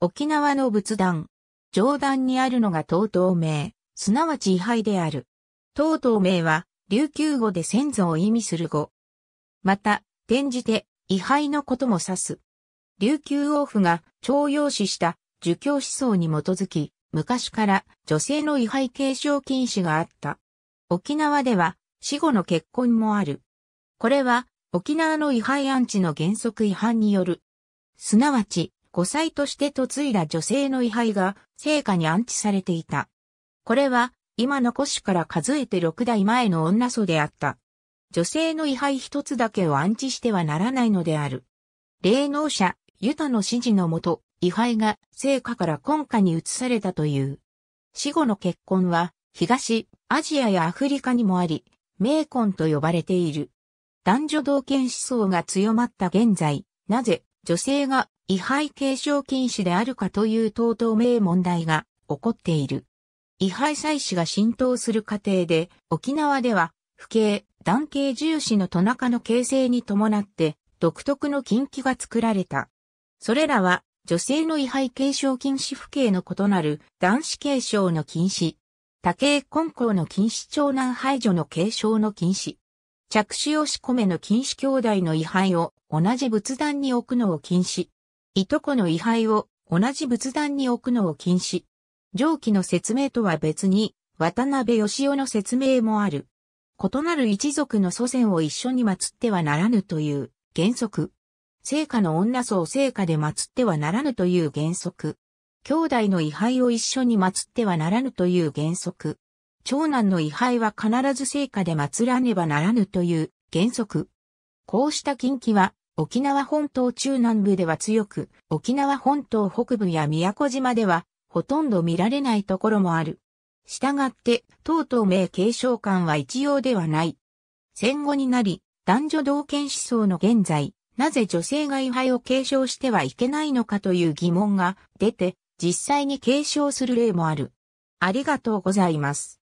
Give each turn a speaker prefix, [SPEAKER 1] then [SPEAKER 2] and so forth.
[SPEAKER 1] 沖縄の仏壇。上段にあるのが東東名、すなわち位牌である。東東名は、琉球語で先祖を意味する語。また、転じて、位牌のことも指す。琉球王府が徴用死した儒教思想に基づき、昔から女性の位牌継承禁止があった。沖縄では死後の結婚もある。これは沖縄の位牌安置の原則違反による。すなわち、後歳として嫁いだ女性の位牌が聖火に安置されていた。これは今の古紙から数えて6代前の女祖であった。女性の位牌一つだけを安置してはならないのである。霊能者、ユタの指示のもと、位牌が聖火から根下に移されたという。死後の結婚は、東、アジアやアフリカにもあり、名婚と呼ばれている。男女同権思想が強まった現在、なぜ女性が位牌継承禁止であるかという等々名問題が起こっている。位牌祭祀が浸透する過程で、沖縄では、不敬、男系重視のトナカの形成に伴って、独特の禁忌が作られた。それらは、女性の位牌継承禁止不敬の異なる男子継承の禁止、多系根校の禁止長男排除の継承の禁止、着手押し込めの禁止兄弟の位牌を同じ仏壇に置くのを禁止、いとこの位牌を同じ仏壇に置くのを禁止。上記の説明とは別に、渡辺義雄の説明もある。異なる一族の祖先を一緒に祀ってはならぬという原則。聖火の女層聖火で祀ってはならぬという原則。兄弟の位牌を一緒に祀ってはならぬという原則。長男の位牌は必ず聖火で祀らねばならぬという原則。こうした禁忌は沖縄本島中南部では強く、沖縄本島北部や宮古島では、ほとんど見られないところもある。したがって、とう名継承官は一様ではない。戦後になり、男女同権思想の現在、なぜ女性が位牌を継承してはいけないのかという疑問が出て、実際に継承する例もある。ありがとうございます。